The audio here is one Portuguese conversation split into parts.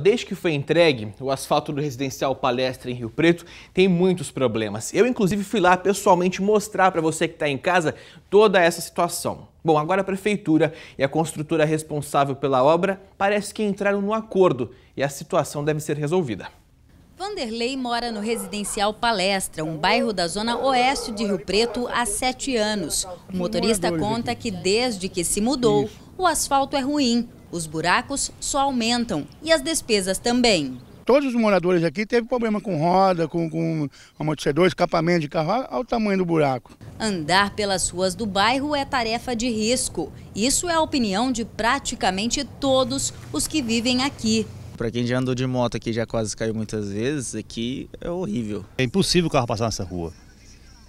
Desde que foi entregue, o asfalto do residencial Palestra em Rio Preto tem muitos problemas. Eu, inclusive, fui lá pessoalmente mostrar para você que está em casa toda essa situação. Bom, agora a prefeitura e a construtora responsável pela obra parece que entraram no acordo e a situação deve ser resolvida. Vanderlei mora no residencial Palestra, um bairro da zona oeste de Rio Preto, há sete anos. O motorista é conta que desde que se mudou, o asfalto é ruim, os buracos só aumentam e as despesas também. Todos os moradores aqui teve problema com roda, com, com amortecedor, escapamento de carro, olha o tamanho do buraco. Andar pelas ruas do bairro é tarefa de risco. Isso é a opinião de praticamente todos os que vivem aqui. Para quem já andou de moto aqui já quase caiu muitas vezes, aqui é horrível. É impossível o carro passar nessa rua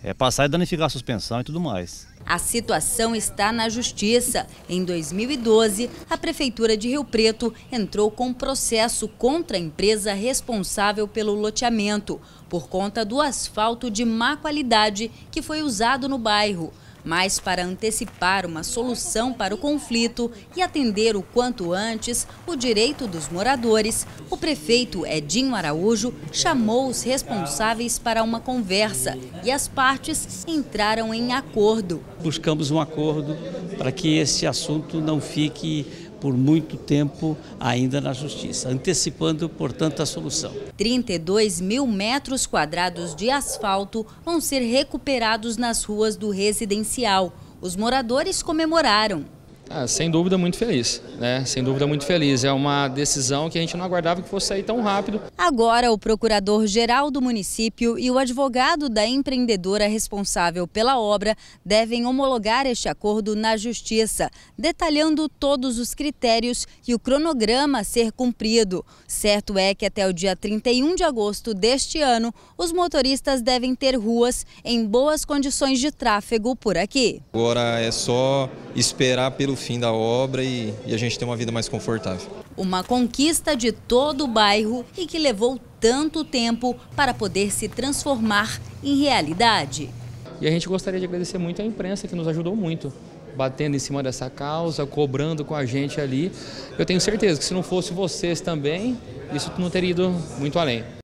é, passar e danificar a suspensão e tudo mais. A situação está na justiça. Em 2012, a Prefeitura de Rio Preto entrou com processo contra a empresa responsável pelo loteamento, por conta do asfalto de má qualidade que foi usado no bairro mas para antecipar uma solução para o conflito e atender o quanto antes o direito dos moradores, o prefeito Edinho Araújo chamou os responsáveis para uma conversa e as partes entraram em acordo. Buscamos um acordo para que esse assunto não fique por muito tempo ainda na Justiça, antecipando, portanto, a solução. 32 mil metros quadrados de asfalto vão ser recuperados nas ruas do residencial. Os moradores comemoraram. Ah, sem dúvida muito feliz, né? Sem dúvida muito feliz. É uma decisão que a gente não aguardava que fosse sair tão rápido. Agora, o procurador-geral do município e o advogado da empreendedora responsável pela obra devem homologar este acordo na justiça, detalhando todos os critérios e o cronograma a ser cumprido. Certo é que até o dia 31 de agosto deste ano, os motoristas devem ter ruas em boas condições de tráfego por aqui. Agora é só esperar pelo fim da obra e, e, a gente ter uma vida mais confortável. Uma conquista de todo o bairro e que levou tanto tempo para poder se transformar em realidade. E a gente gostaria de agradecer muito à imprensa que nos ajudou muito, batendo em cima dessa causa, cobrando com a gente ali. Eu tenho certeza que se não fosse vocês também, isso não teria ido muito além.